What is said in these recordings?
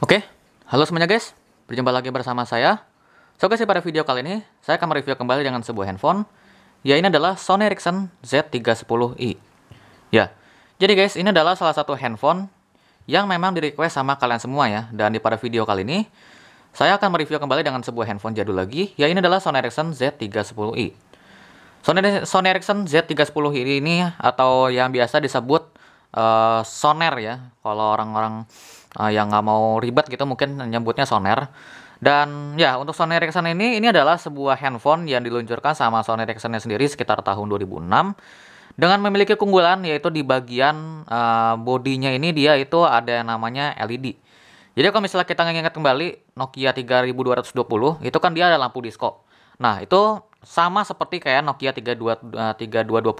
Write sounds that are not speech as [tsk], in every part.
Oke, halo semuanya guys. Berjumpa lagi bersama saya. So guys, pada video kali ini saya akan mereview kembali dengan sebuah handphone. Ya, ini adalah Sony Ericsson Z310i. Ya. Jadi guys, ini adalah salah satu handphone yang memang di sama kalian semua ya. Dan di pada video kali ini saya akan mereview kembali dengan sebuah handphone jadul lagi. Ya, ini adalah Sony Ericsson Z310i. Sony, Sony Ericsson Z310 i ini atau yang biasa disebut uh, Soner ya, kalau orang-orang uh, yang nggak mau ribet gitu mungkin nyebutnya Soner. Dan ya untuk Sony Ericsson ini ini adalah sebuah handphone yang diluncurkan sama Sony Ericsson sendiri sekitar tahun 2006 dengan memiliki keunggulan yaitu di bagian uh, bodinya ini dia itu ada yang namanya LED. Jadi kalau misalnya kita ingat kembali Nokia 3220 itu kan dia ada lampu disko. Nah, itu sama seperti kayak Nokia 32, uh, 3220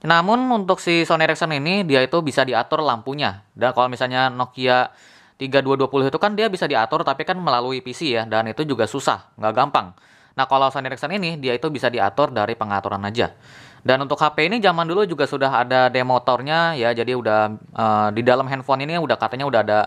namun untuk si Sony Ericsson ini dia itu bisa diatur lampunya. Dan kalau misalnya Nokia 3220 itu kan dia bisa diatur tapi kan melalui PC ya dan itu juga susah, nggak gampang. Nah kalau Sony Ericsson ini dia itu bisa diatur dari pengaturan aja. Dan untuk HP ini zaman dulu juga sudah ada demotornya ya, jadi udah uh, di dalam handphone ini udah katanya udah ada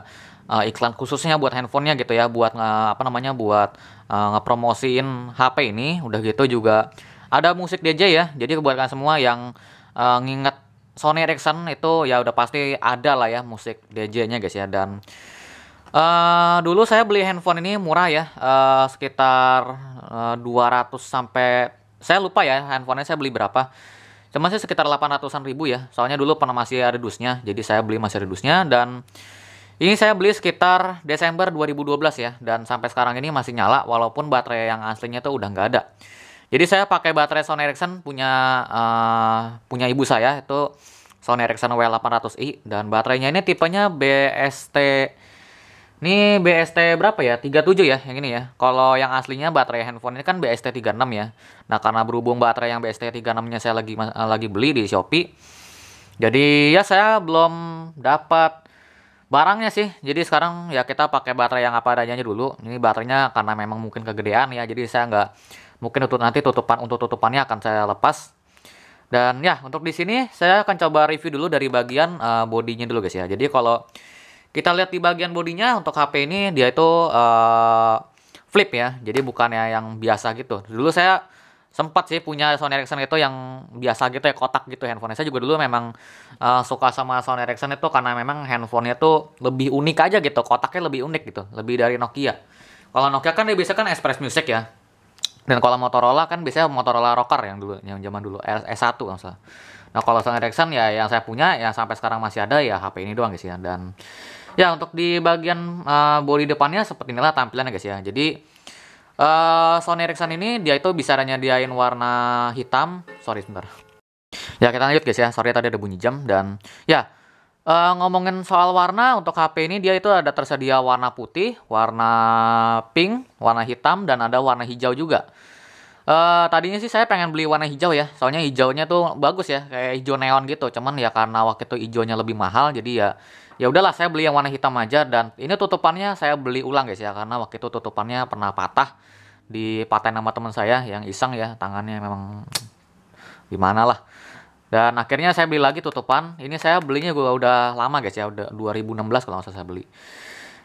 uh, iklan khususnya buat handphonenya gitu ya, buat uh, apa namanya buat uh, ngepromosiin HP ini, udah gitu juga ada musik DJ ya, jadi buat semua yang uh, nginget Sony Ericsson itu ya udah pasti ada lah ya musik DJ-nya guys ya dan uh, dulu saya beli handphone ini murah ya uh, sekitar uh, 200 sampai saya lupa ya handphonenya saya beli berapa cuma sih sekitar 800-an ribu ya soalnya dulu pernah masih ada dusnya jadi saya beli masih ada dusnya dan ini saya beli sekitar Desember 2012 ya dan sampai sekarang ini masih nyala walaupun baterai yang aslinya tuh udah nggak ada jadi saya pakai baterai Sony Ericsson punya uh, punya ibu saya itu Sony Ericsson W800i dan baterainya ini tipenya BST ini BST berapa ya? 37 ya yang ini ya. Kalau yang aslinya baterai handphone ini kan BST 36 ya. Nah, karena berhubung baterai yang BST 36-nya saya lagi eh, lagi beli di Shopee. Jadi ya saya belum dapat barangnya sih. Jadi sekarang ya kita pakai baterai yang apa adanya dulu. Ini baterainya karena memang mungkin kegedean ya. Jadi saya nggak mungkin untuk nanti tutupan untuk tutupannya akan saya lepas dan ya untuk di sini saya akan coba review dulu dari bagian uh, bodinya dulu guys ya jadi kalau kita lihat di bagian bodinya untuk HP ini dia itu uh, flip ya jadi bukannya yang biasa gitu dulu saya sempat sih punya Sony Ericsson itu yang biasa gitu ya kotak gitu handphonenya saya juga dulu memang uh, suka sama Sony Ericsson itu karena memang handphonenya tuh lebih unik aja gitu kotaknya lebih unik gitu lebih dari Nokia kalau Nokia kan dia bisa kan Express Music ya dan kalau Motorola kan biasanya Motorola Rocker yang dulu yang zaman dulu S1 kalau salah nah kalau Sony Ericsson ya yang saya punya yang sampai sekarang masih ada ya HP ini doang guys ya dan ya untuk di bagian uh, eh, bodi depannya seperti inilah tampilannya guys ya jadi uh, Sony Ericsson ini dia itu bisa hanya diain warna hitam sorry sebentar ya kita lanjut guys ya sorry tadi ada bunyi jam dan ya Uh, ngomongin soal warna untuk HP ini dia itu ada tersedia warna putih, warna pink, warna hitam dan ada warna hijau juga. Uh, tadinya sih saya pengen beli warna hijau ya, soalnya hijaunya tuh bagus ya, kayak hijau neon gitu. Cuman ya karena waktu itu hijaunya lebih mahal, jadi ya ya udahlah saya beli yang warna hitam aja dan ini tutupannya saya beli ulang guys ya karena waktu itu tutupannya pernah patah di paten nama teman saya yang iseng ya tangannya memang [tsk] gimana lah. Dan akhirnya saya beli lagi tutupan. Ini saya belinya gua udah lama guys ya, udah 2016 kalau nggak salah saya beli.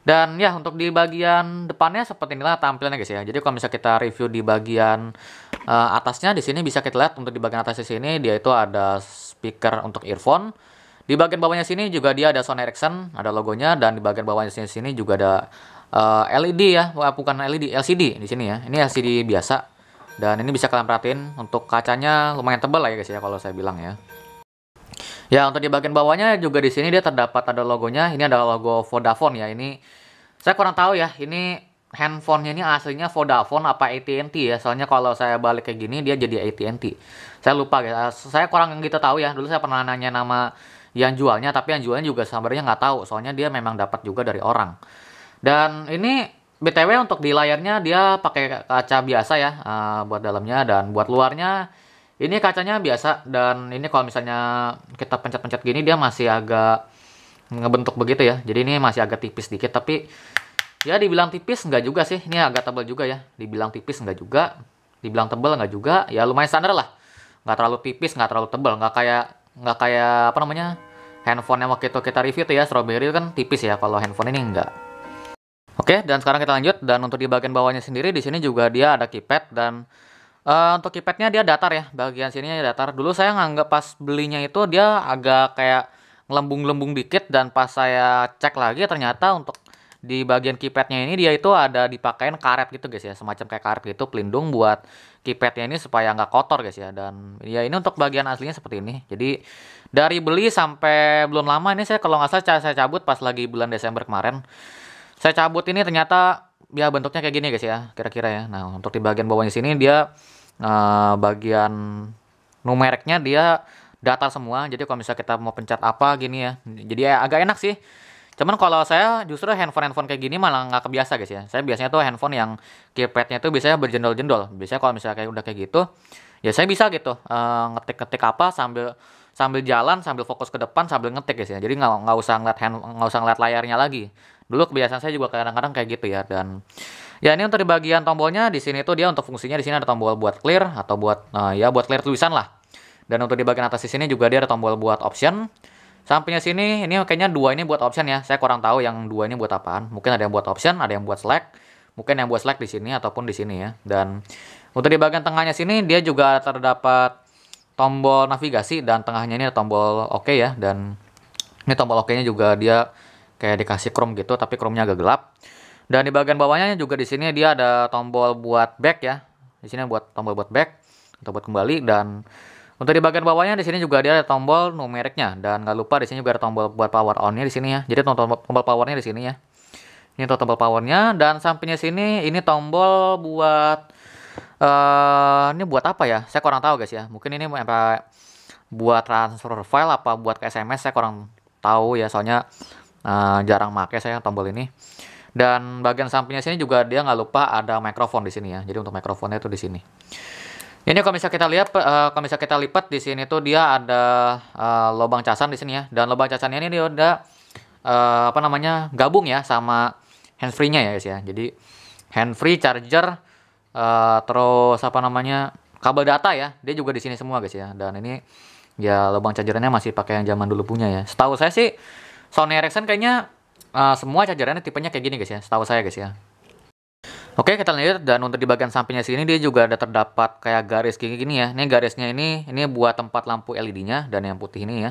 Dan ya untuk di bagian depannya seperti inilah tampilannya guys ya. Jadi kalau misalnya kita review di bagian uh, atasnya di sini bisa kita lihat untuk di bagian atas di sini dia itu ada speaker untuk earphone. Di bagian bawahnya sini juga dia ada Sony Ericsson, ada logonya dan di bagian bawahnya sini, sini juga ada uh, eh, LED ya, bukan LED, LCD di sini ya. Ini LCD biasa dan ini bisa kalian perhatiin untuk kacanya lumayan tebal lah ya guys ya kalau saya bilang ya. Ya untuk di bagian bawahnya juga di sini dia terdapat ada logonya. Ini adalah logo Vodafone ya. Ini saya kurang tahu ya. Ini handphone ini aslinya Vodafone apa AT&T ya. Soalnya kalau saya balik kayak gini dia jadi AT&T. Saya lupa guys. Eh, saya kurang gitu tahu ya. Dulu saya pernah nanya nama yang jualnya tapi yang jualnya juga sebenarnya nggak tahu. Soalnya dia memang dapat juga dari orang. Dan ini BTW untuk di layarnya dia pakai kaca biasa ya uh, buat dalamnya dan buat luarnya ini kacanya biasa dan ini kalau misalnya kita pencet-pencet gini dia masih agak ngebentuk begitu ya. Jadi ini masih agak tipis dikit tapi ya dibilang tipis nggak juga sih. Ini agak tebal juga ya. Dibilang tipis nggak juga, dibilang tebal nggak juga. Ya lumayan standar lah. Nggak terlalu tipis, nggak terlalu tebal, nggak kayak nggak kayak apa namanya handphone yang waktu itu kita review tuh ya strawberry kan tipis ya kalau handphone ini nggak Oke, dan sekarang kita lanjut dan untuk di bagian bawahnya sendiri di sini juga dia ada keypad dan uh, untuk keypadnya dia datar ya. Bagian sini datar. Dulu saya nganggap pas belinya itu dia agak kayak ngelembung-lembung dikit dan pas saya cek lagi ternyata untuk di bagian keypadnya ini dia itu ada dipakein karet gitu guys ya semacam kayak karet gitu pelindung buat keypadnya ini supaya nggak kotor guys ya dan ya ini untuk bagian aslinya seperti ini jadi dari beli sampai belum lama ini saya kalau nggak salah saya cabut pas lagi bulan Desember kemarin saya cabut ini ternyata ya bentuknya kayak gini guys ya kira-kira ya nah untuk di bagian bawahnya sini dia uh, bagian numeriknya dia data semua jadi kalau misalnya kita mau pencet apa gini ya jadi ya, agak enak sih cuman kalau saya justru handphone handphone kayak gini malah nggak kebiasa guys ya saya biasanya tuh handphone yang keypadnya tuh biasanya berjendol-jendol biasanya kalau misalnya kayak udah kayak gitu ya saya bisa gitu ngetik eh, ngetik-ngetik apa sambil sambil jalan sambil fokus ke depan sambil ngetik guys ya jadi nggak nggak usah ngeliat hand nggak usah ngeliat layarnya lagi Dulu kebiasaan saya juga kadang-kadang kayak gitu ya dan ya ini untuk di bagian tombolnya di sini tuh dia untuk fungsinya di sini ada tombol buat clear atau buat uh, ya buat clear tulisan lah. Dan untuk di bagian atas di sini juga dia ada tombol buat option. Sampingnya sini ini kayaknya dua ini buat option ya. Saya kurang tahu yang dua ini buat apaan. Mungkin ada yang buat option, ada yang buat select. Mungkin yang buat select di sini ataupun di sini ya. Dan untuk di bagian tengahnya sini dia juga terdapat tombol navigasi dan tengahnya ini ada tombol oke okay ya dan ini tombol oke-nya juga dia kayak dikasih chrome gitu tapi chrome-nya agak gelap. Dan di bagian bawahnya juga di sini dia ada tombol buat back ya. Di sini buat tombol buat back atau buat kembali dan untuk di bagian bawahnya di sini juga dia ada tombol numeriknya dan nggak lupa di sini juga ada tombol buat power on-nya di sini ya. Jadi tombol, tombol powernya di sini ya. Ini tombol powernya dan sampingnya sini ini tombol buat uh, ini buat apa ya? Saya kurang tahu guys ya. Mungkin ini apa buat transfer file apa buat ke SMS saya kurang tahu ya soalnya uh, jarang make saya tombol ini dan bagian sampingnya sini juga dia nggak lupa ada mikrofon di sini ya jadi untuk mikrofonnya itu di sini ini kalau bisa kita lihat uh, kalau bisa kita lipat di sini tuh dia ada uh, lubang casan di sini ya dan lubang casannya ini dia udah uh, apa namanya gabung ya sama handsfree-nya ya guys ya jadi handfree charger uh, terus apa namanya kabel data ya dia juga di sini semua guys ya dan ini ya lubang chargernya masih pakai yang zaman dulu punya ya setahu saya sih Sony Ericsson kayaknya uh, semua chargerannya tipenya kayak gini guys ya, setahu saya guys ya. Oke, kita lihat dan untuk di bagian sampingnya sini dia juga ada terdapat kayak garis kayak gini ya. Ini garisnya ini ini buat tempat lampu LED-nya dan yang putih ini ya.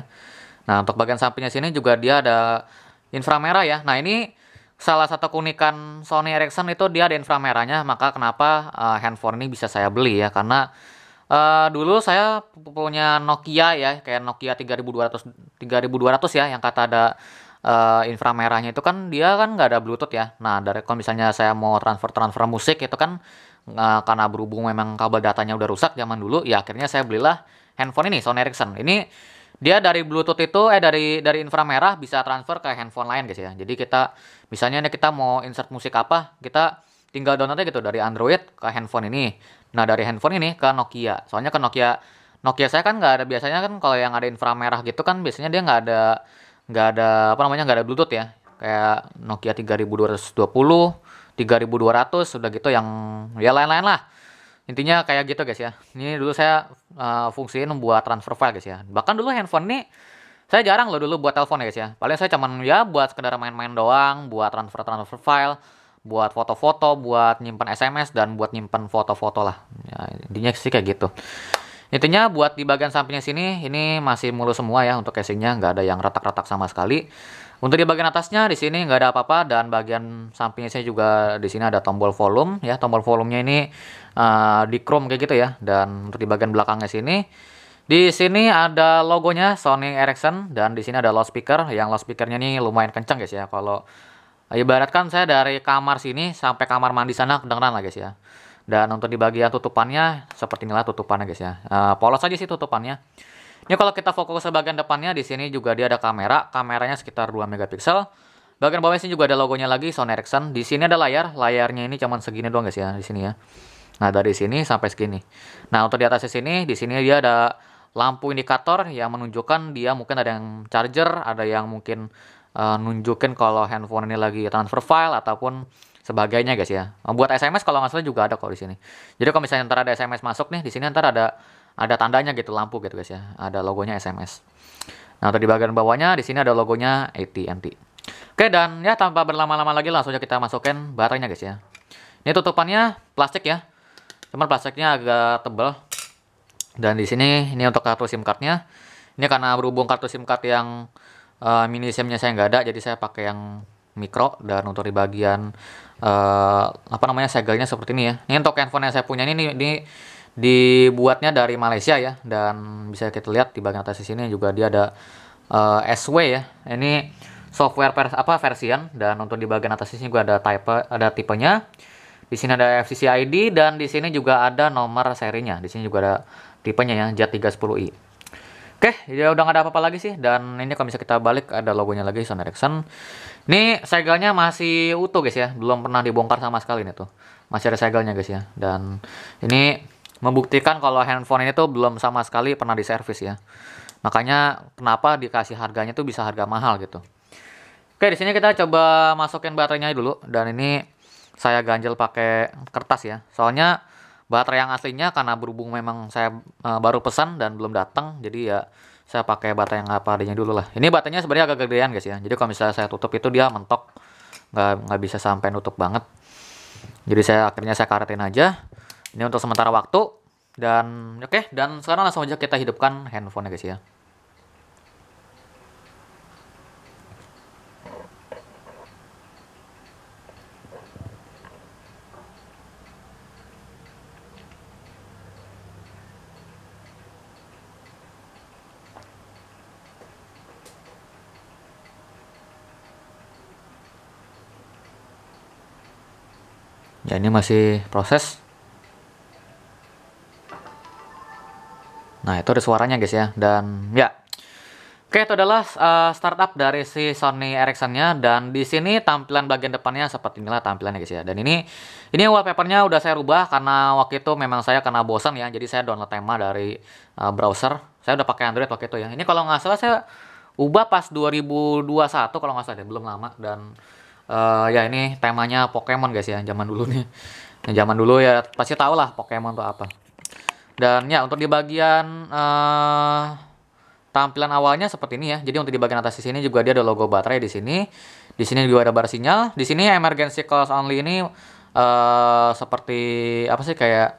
Nah, untuk bagian sampingnya sini juga dia ada inframerah ya. Nah, ini salah satu keunikan Sony Ericsson itu dia ada inframerahnya, maka kenapa uh, handphone ini bisa saya beli ya karena Uh, dulu saya punya Nokia ya, kayak Nokia 3200 3200 ya yang kata ada uh, inframerahnya itu kan dia kan nggak ada Bluetooth ya. Nah, dari kalau misalnya saya mau transfer transfer musik itu kan uh, karena berhubung memang kabel datanya udah rusak zaman dulu, ya akhirnya saya belilah handphone ini Sony Ericsson. Ini dia dari Bluetooth itu eh dari dari inframerah bisa transfer ke handphone lain guys ya. Jadi kita misalnya kita mau insert musik apa, kita tinggal downloadnya gitu dari Android ke handphone ini nah dari handphone ini ke Nokia soalnya ke Nokia Nokia saya kan nggak ada biasanya kan kalau yang ada inframerah gitu kan biasanya dia nggak ada nggak ada apa namanya nggak ada Bluetooth ya kayak Nokia 3220 3200 sudah gitu yang ya lain-lain lah intinya kayak gitu guys ya ini dulu saya uh, fungsiin buat transfer file guys ya bahkan dulu handphone ini saya jarang loh dulu buat telepon ya guys ya paling saya cuman ya buat sekedar main-main doang buat transfer transfer file buat foto-foto, buat nyimpan SMS dan buat nyimpan foto-foto lah. Ya, intinya sih kayak gitu. Intinya buat di bagian sampingnya sini ini masih mulus semua ya untuk casingnya nggak ada yang retak-retak sama sekali. Untuk di bagian atasnya di sini nggak ada apa-apa dan bagian sampingnya saya juga di sini ada tombol volume ya tombol volumenya ini uh, di chrome kayak gitu ya dan untuk di bagian belakangnya sini di sini ada logonya Sony Ericsson dan di sini ada loudspeaker yang loudspeakernya ini lumayan kencang guys ya kalau ibaratkan saya dari kamar sini sampai kamar mandi sana kedengeran lah guys ya dan untuk di bagian tutupannya seperti inilah tutupannya guys ya eh, polos aja sih tutupannya ini kalau kita fokus ke bagian depannya di sini juga dia ada kamera kameranya sekitar 2 megapiksel bagian bawahnya sini juga ada logonya lagi Sony Ericsson di sini ada layar layarnya ini cuman segini doang guys ya di sini ya nah dari sini sampai segini nah untuk di atas sini di sini dia ada lampu indikator yang menunjukkan dia mungkin ada yang charger ada yang mungkin uh, nunjukin kalau handphone ini lagi transfer file ataupun sebagainya guys ya. Eh, buat SMS kalau nggak salah juga ada kok di sini. Jadi kalau misalnya ntar ada SMS masuk nih, di sini ntar ada ada tandanya gitu lampu gitu guys ya. Ada logonya SMS. Nah, untuk di bagian bawahnya di sini ada logonya AT&T. Oke, dan ya tanpa berlama-lama lagi langsung aja kita masukin baterainya guys ya. Ini tutupannya plastik ya. Cuman plastiknya agak tebal. Dan di sini ini untuk kartu SIM cardnya. Ini karena berhubung kartu SIM card yang uh, mini SIM-nya saya nggak ada jadi saya pakai yang mikro dan untuk di bagian uh, apa namanya segelnya seperti ini ya. Ini untuk handphone yang saya punya ini, ini, ini dibuatnya dari Malaysia ya dan bisa kita lihat di bagian atas sini juga dia ada uh, eh, SW ya. Ini software vers apa version dan untuk di bagian atas sini juga ada type ada tipenya. Di sini ada FCC ID dan di sini juga ada nomor serinya. Di sini juga ada tipenya ya, z 310 i Oke, ya udah gak ada apa-apa lagi sih. Dan ini kalau bisa kita balik ada logonya lagi Sony Ericsson. Ini segelnya masih utuh guys ya, belum pernah dibongkar sama sekali ini tuh. Masih ada segelnya guys ya. Dan ini membuktikan kalau handphone ini tuh belum sama sekali pernah diservis ya. Makanya kenapa dikasih harganya tuh bisa harga mahal gitu. Oke, di sini kita coba masukin baterainya dulu dan ini saya ganjel pakai kertas ya. Soalnya baterai yang aslinya karena berhubung memang saya uh, baru pesan dan belum datang jadi ya saya pakai baterai yang apa adanya dulu lah ini baterainya sebenarnya agak gedean guys ya jadi kalau misalnya saya tutup itu dia mentok nggak nggak bisa sampai nutup banget jadi saya akhirnya saya karetin aja ini untuk sementara waktu dan oke okay, dan sekarang langsung aja kita hidupkan handphonenya guys ya ya ini masih proses nah itu ada suaranya guys ya dan ya Oke, itu adalah uh, startup dari si Sony Ericsson-nya dan di sini tampilan bagian depannya seperti inilah tampilannya guys ya. Dan ini ini wallpapernya udah saya rubah karena waktu itu memang saya kena bosan ya. Jadi saya download tema dari uh, browser. Saya udah pakai Android waktu itu ya. Ini kalau nggak salah saya ubah pas 2021 kalau nggak salah ya, belum lama dan uh, ya ini temanya Pokemon guys ya zaman dulu nih yang nah, zaman dulu ya pasti tau lah Pokemon tuh apa dan ya untuk di bagian uh, tampilan awalnya seperti ini ya jadi untuk di bagian atas di sini juga dia ada logo baterai di sini di sini juga ada bar sinyal di sini emergency calls only ini uh, seperti apa sih kayak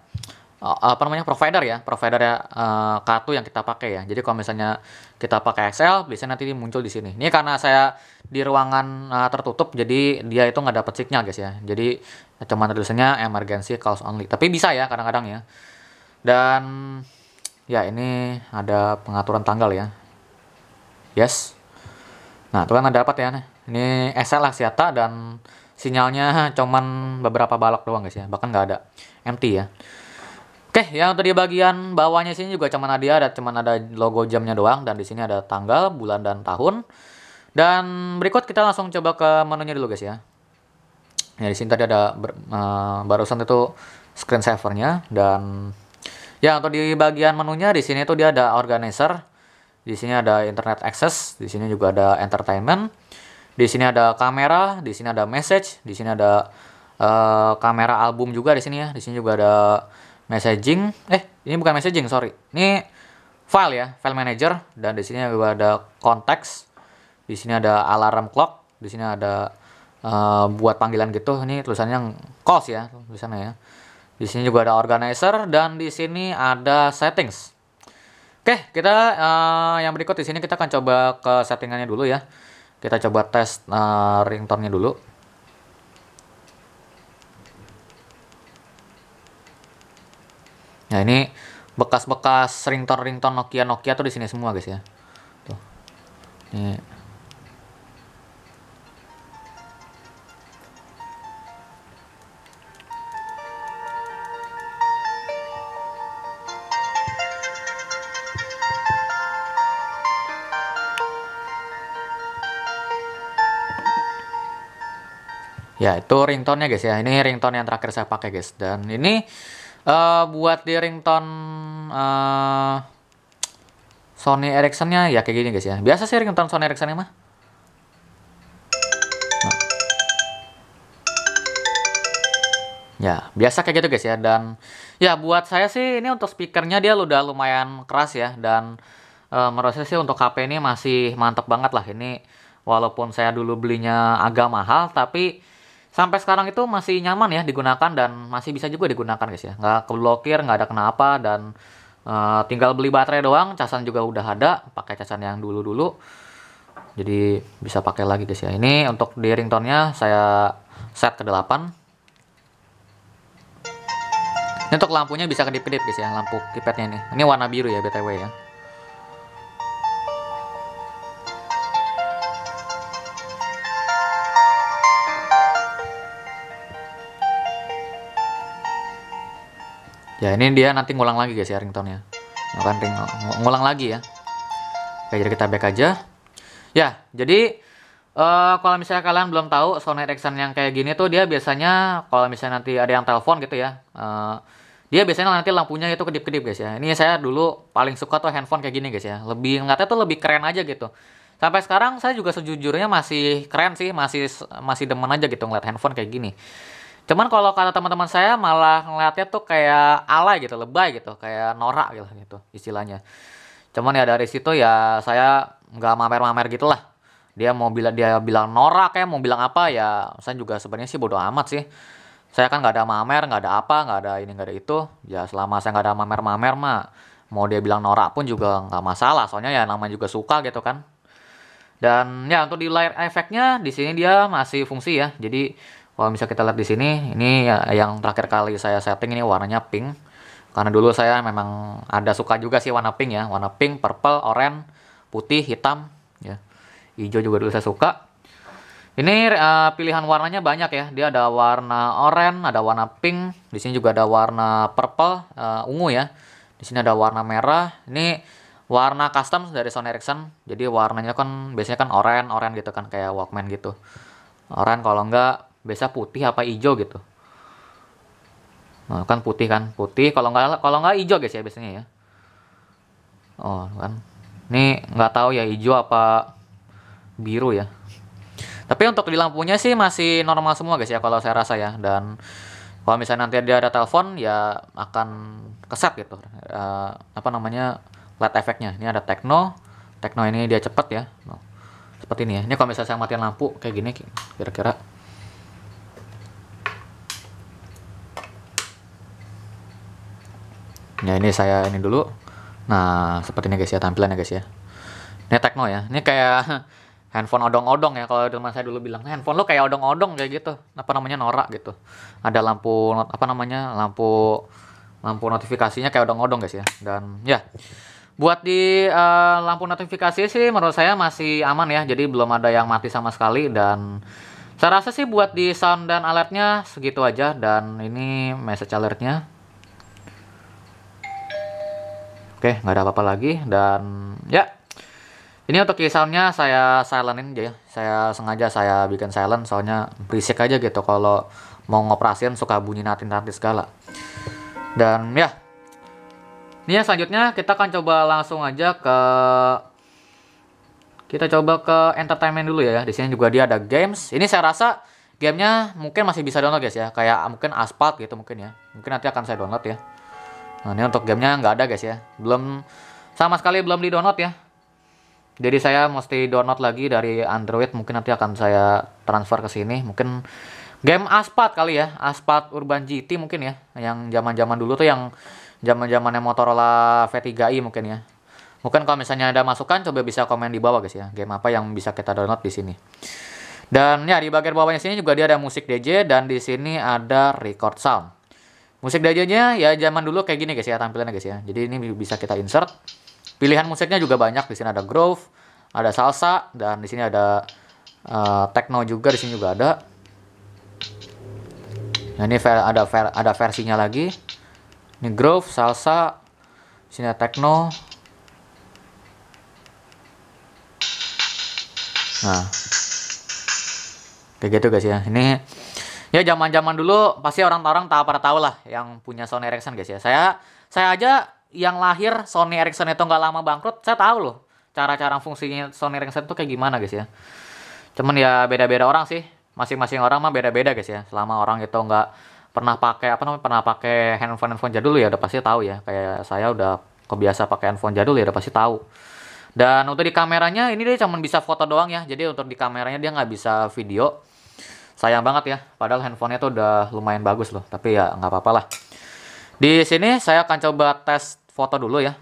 Oh, eh, apa namanya provider ya provider ya uh, kartu yang kita pakai ya jadi kalau misalnya kita pakai Excel biasanya nanti muncul di sini ini karena saya di ruangan uh, tertutup jadi dia itu nggak dapat signal guys ya jadi cuma tulisannya emergency calls only tapi bisa ya kadang-kadang ya dan ya ini ada pengaturan tanggal ya yes nah itu kan ada dapat ya ini Excel siapa dan sinyalnya [laughs] cuman beberapa balok doang guys ya bahkan nggak ada mt ya Oke, yang tadi bagian bawahnya sini juga cuman ada ada cuman ada logo jamnya doang dan di sini ada tanggal, bulan dan tahun. Dan berikut kita langsung coba ke menunya dulu guys ya. Ya di sini tadi ada ber, uh, barusan itu screen savernya dan ya untuk di bagian menunya di sini itu dia ada organizer. Di sini ada internet access, di sini juga ada entertainment. Di sini ada kamera, di sini ada message, di sini ada uh, kamera album juga di sini ya. Di sini juga ada messaging eh ini bukan messaging sorry ini file ya file manager dan di sini ada konteks di sini ada alarm clock di sini ada uh, buat panggilan gitu ini tulisannya yang calls ya tulisannya ya di sini juga ada organizer dan di sini ada settings oke kita uh, yang berikut di sini kita akan coba ke settingannya dulu ya kita coba tes uh, ringtone-nya dulu Nah ini bekas-bekas ringtone-ringtone Nokia-Nokia tuh di sini semua guys ya. Tuh. Ini. Ya, itu ringtone-nya guys ya. Ini ringtone yang terakhir saya pakai guys. Dan ini uh, buat di ringtone uh, Sony Ericssonnya ya kayak gini guys ya biasa sih ringtone Sony Ericsson mah nah. ya biasa kayak gitu guys ya dan ya buat saya sih ini untuk speakernya dia udah lumayan keras ya dan uh, menurut saya sih untuk HP ini masih mantep banget lah ini walaupun saya dulu belinya agak mahal tapi sampai sekarang itu masih nyaman ya digunakan dan masih bisa juga digunakan guys ya nggak keblokir nggak ada kenapa dan uh, tinggal beli baterai doang casan juga udah ada pakai casan yang dulu dulu jadi bisa pakai lagi guys ya ini untuk di ringtone-nya saya set ke 8 ini untuk lampunya bisa kedip-kedip guys ya lampu keypad-nya ini ini warna biru ya btw ya ya ini dia nanti ngulang lagi guys ya ringtone-nya ya kan ring ngulang lagi ya oke jadi kita back aja ya jadi uh, kalau misalnya kalian belum tahu Sony Ericsson yang kayak gini tuh dia biasanya kalau misalnya nanti ada yang telepon gitu ya uh, dia biasanya nanti lampunya itu kedip-kedip guys ya ini saya dulu paling suka tuh handphone kayak gini guys ya lebih ngeliatnya tuh lebih keren aja gitu sampai sekarang saya juga sejujurnya masih keren sih masih masih demen aja gitu ngeliat handphone kayak gini Cuman kalau kata teman-teman saya malah ngeliatnya tuh kayak alay gitu, lebay gitu, kayak norak gitu, gitu istilahnya. Cuman ya dari situ ya saya nggak mamer-mamer gitu lah. Dia mau bilang dia bilang norak ya, mau bilang apa ya, saya juga sebenarnya sih bodoh amat sih. Saya kan nggak ada mamer, nggak ada apa, nggak ada ini, nggak ada itu. Ya selama saya nggak ada mamer-mamer mah, mau dia bilang norak pun juga nggak masalah. Soalnya ya namanya juga suka gitu kan. Dan ya untuk di layar efeknya di sini dia masih fungsi ya. Jadi kalau bisa kita lihat di sini ini ya, yang terakhir kali saya setting ini warnanya pink karena dulu saya memang ada suka juga sih warna pink ya warna pink purple orange putih hitam ya hijau juga dulu saya suka ini uh, pilihan warnanya banyak ya dia ada warna orange ada warna pink di sini juga ada warna purple uh, ungu ya di sini ada warna merah ini warna custom dari Sony Ericsson jadi warnanya kan biasanya kan orange orange gitu kan kayak Walkman gitu orange kalau enggak biasa putih apa hijau gitu nah, kan putih kan putih kalau nggak kalau nggak hijau guys ya biasanya ya oh kan ini nggak tahu ya hijau apa biru ya tapi untuk di lampunya sih masih normal semua guys ya kalau saya rasa ya dan kalau misalnya nanti dia ada telepon ya akan keset gitu uh, apa namanya light efeknya ini ada techno techno ini dia cepet ya seperti ini ya ini kalau misalnya saya matiin lampu kayak gini kira-kira ya ini saya ini dulu nah seperti ini guys ya tampilannya guys ya ini Tekno ya ini kayak [laughs] handphone odong-odong ya kalau teman saya dulu bilang nah, handphone lo kayak odong-odong kayak gitu apa namanya norak gitu ada lampu apa namanya lampu lampu notifikasinya kayak odong-odong guys ya dan ya buat di uh, lampu notifikasi sih menurut saya masih aman ya jadi belum ada yang mati sama sekali dan saya rasa sih buat di sound dan alertnya segitu aja dan ini message alertnya Oke, nggak ada apa-apa lagi dan ya. Ini untuk key soundnya saya silentin aja ya. Saya sengaja saya bikin silent soalnya berisik aja gitu kalau mau ngoperasian suka bunyi nanti-nanti segala. Dan ya. Ini yang selanjutnya kita akan coba langsung aja ke kita coba ke entertainment dulu ya. Di sini juga dia ada games. Ini saya rasa gamenya mungkin masih bisa download guys ya. Kayak mungkin Asphalt gitu mungkin ya. Mungkin nanti akan saya download ya. Nah, ini untuk gamenya nggak ada guys ya. Belum sama sekali belum di download ya. Jadi saya mesti download lagi dari Android. Mungkin nanti akan saya transfer ke sini. Mungkin game Aspat kali ya. Aspat Urban GT mungkin ya. Yang zaman-zaman dulu tuh yang zaman-zamannya Motorola V3i mungkin ya. Mungkin kalau misalnya ada masukan coba bisa komen di bawah guys ya. Game apa yang bisa kita download di sini. Dan ya di bagian bawahnya sini juga dia ada musik DJ dan di sini ada record sound. Musik dajanya ya zaman dulu kayak gini guys ya tampilannya guys ya. Jadi ini bisa kita insert. Pilihan musiknya juga banyak. Di sini ada groove, ada salsa dan di sini ada uh, techno juga di sini juga ada. Nah, ini ver ada ver ada versinya lagi. Ini groove, salsa, di sini ada techno. Nah. Kayak gitu guys ya. Ini ya zaman zaman dulu pasti orang-orang tak pada tahu lah yang punya Sony Ericsson guys ya saya saya aja yang lahir Sony Ericsson itu nggak lama bangkrut saya tahu loh cara-cara fungsinya Sony Ericsson itu kayak gimana guys ya cuman ya beda-beda orang sih masing-masing orang mah beda-beda guys ya selama orang itu nggak pernah pakai apa namanya pernah pakai handphone handphone jadul ya udah pasti tahu ya kayak saya udah kebiasa pakai handphone jadul ya udah pasti tahu dan untuk di kameranya ini dia cuma bisa foto doang ya jadi untuk di kameranya dia nggak bisa video sayang banget ya padahal handphonenya tuh udah lumayan bagus loh tapi ya nggak apa-apa lah di sini saya akan coba tes foto dulu ya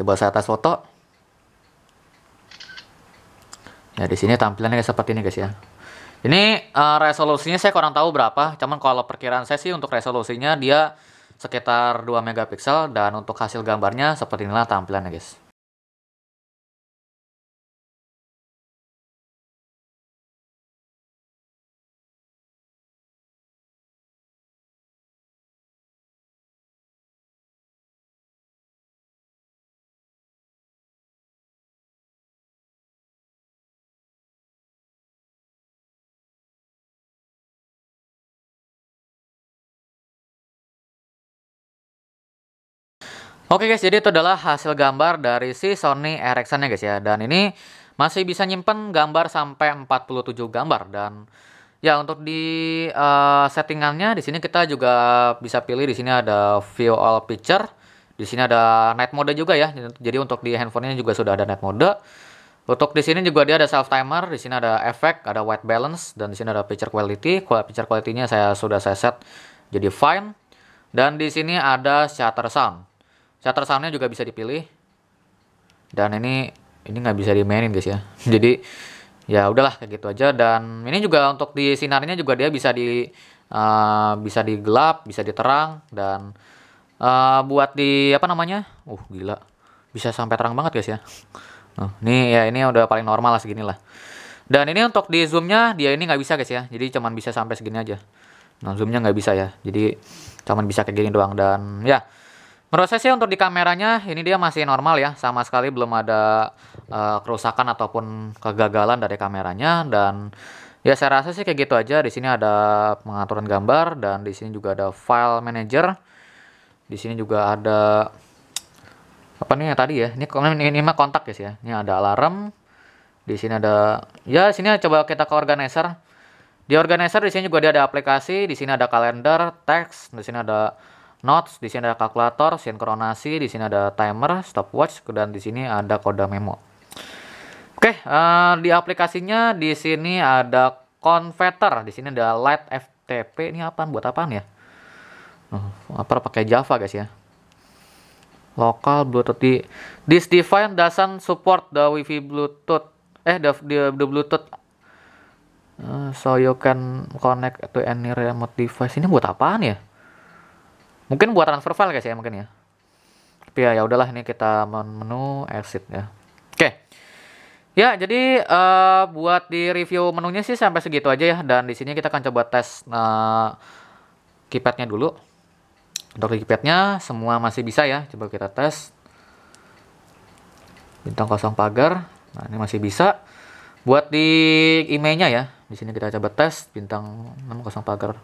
coba saya tes foto ya di sini tampilannya seperti ini guys ya ini uh, resolusinya saya kurang tahu berapa cuman kalau perkiraan saya sih untuk resolusinya dia sekitar 2 megapiksel dan untuk hasil gambarnya seperti inilah tampilannya guys Oke guys, jadi itu adalah hasil gambar dari si Sony Ericsson ya guys ya. Dan ini masih bisa nyimpen gambar sampai 47 gambar dan ya untuk di uh, settingannya di sini kita juga bisa pilih di sini ada view all picture. Di sini ada night mode juga ya. Jadi untuk di handphonenya juga sudah ada night mode. Untuk di sini juga dia ada self timer, di sini ada efek, ada white balance dan di sini ada picture quality. Picture quality-nya saya sudah saya set jadi fine. Dan di sini ada shutter sound. Shutter soundnya juga bisa dipilih. Dan ini ini nggak bisa dimainin guys ya. [laughs] Jadi ya udahlah kayak gitu aja dan ini juga untuk di sinarnya juga dia bisa di uh, bisa digelap, bisa diterang dan uh, buat di apa namanya? Uh gila. Bisa sampai terang banget guys ya. Nah, ini ya ini udah paling normal lah segini lah. Dan ini untuk di zoomnya dia ini nggak bisa guys ya. Jadi cuman bisa sampai segini aja. Nah zoomnya nggak bisa ya. Jadi cuman bisa kayak gini doang dan ya Menurut saya sih untuk di kameranya ini dia masih normal ya, sama sekali belum ada uh, kerusakan ataupun kegagalan dari kameranya dan ya saya rasa sih kayak gitu aja. Di sini ada pengaturan gambar dan di sini juga ada file manager. Di sini juga ada apa nih yang tadi ya? Ini ini, ini mah kontak guys ya, ya. Ini ada alarm. Di sini ada ya sini coba kita ke organizer. Di organizer di sini juga dia ada aplikasi, di sini ada kalender, teks, di sini ada notes, di sini ada kalkulator, sinkronasi, di sini ada timer, stopwatch, dan di sini ada kode memo. Oke, uh, di aplikasinya di sini ada converter, di sini ada light FTP. Ini apa? buat apaan ya? Uh, hmm, apa pakai Java guys ya? Lokal Bluetooth di this device doesn't support the Wi-Fi Bluetooth. Eh, the, the, the Bluetooth Uh, so you can connect to any remote device ini buat apaan ya Mungkin buat transfer file guys ya mungkin ya. Tapi ya ya udahlah ini kita menu exit ya. Oke. Ya, jadi uh, buat di review menunya sih sampai segitu aja ya dan di sini kita akan coba tes uh, keypadnya dulu. Untuk keypadnya semua masih bisa ya, coba kita tes. Bintang kosong pagar. Nah, ini masih bisa. Buat di emailnya ya. Di sini kita coba tes bintang 60 pagar.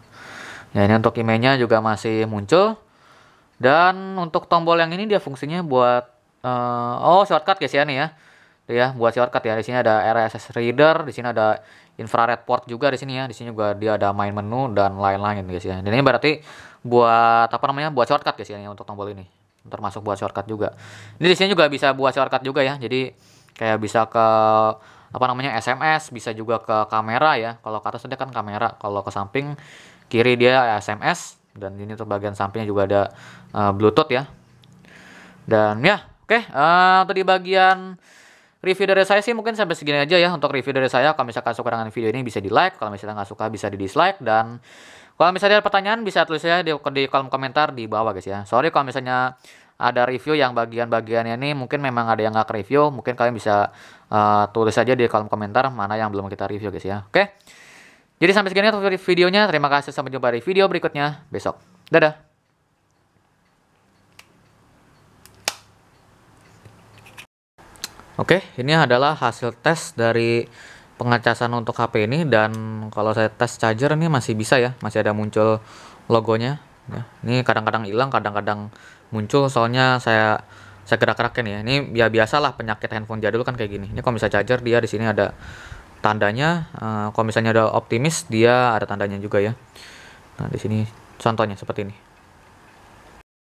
Ya ini untuk emailnya juga masih muncul. Dan untuk tombol yang ini dia fungsinya buat uh, oh shortcut guys ya nih ya. Tuh ya buat shortcut ya. Di sini ada RSS reader, di sini ada infrared port juga di sini ya. Di sini juga dia ada main menu dan lain-lain guys ya. Dan ini berarti buat apa namanya? buat shortcut guys ya untuk tombol ini. Termasuk buat shortcut juga. Ini di sini juga bisa buat shortcut juga ya. Jadi kayak bisa ke apa namanya SMS, bisa juga ke kamera ya. Kalau ke atas dia kan kamera, kalau ke samping kiri dia SMS dan ini untuk bagian sampingnya juga ada uh, Bluetooth ya dan ya oke okay, uh, eh, untuk di bagian review dari saya sih mungkin sampai segini aja ya untuk review dari saya kalau misalkan suka dengan video ini bisa di like kalau misalnya nggak suka bisa di dislike dan kalau misalnya ada pertanyaan bisa tulis ya di, di kolom komentar di bawah guys ya sorry kalau misalnya ada review yang bagian-bagiannya ini mungkin memang ada yang nggak review mungkin kalian bisa uh, tulis aja di kolom komentar mana yang belum kita review guys ya oke okay? Jadi sampai segini videonya. Terima kasih. Sampai jumpa di video berikutnya besok. Dadah. Oke, ini adalah hasil tes dari pengecasan untuk HP ini dan kalau saya tes charger ini masih bisa ya, masih ada muncul logonya. Ya, ini kadang-kadang hilang, kadang-kadang muncul soalnya saya saya gerak-gerakin ya. Ini ya biasalah penyakit handphone jadul kan kayak gini. Ini kalau bisa charger dia di sini ada tandanya uh, kalau misalnya ada optimis dia ada tandanya juga ya nah di sini contohnya seperti ini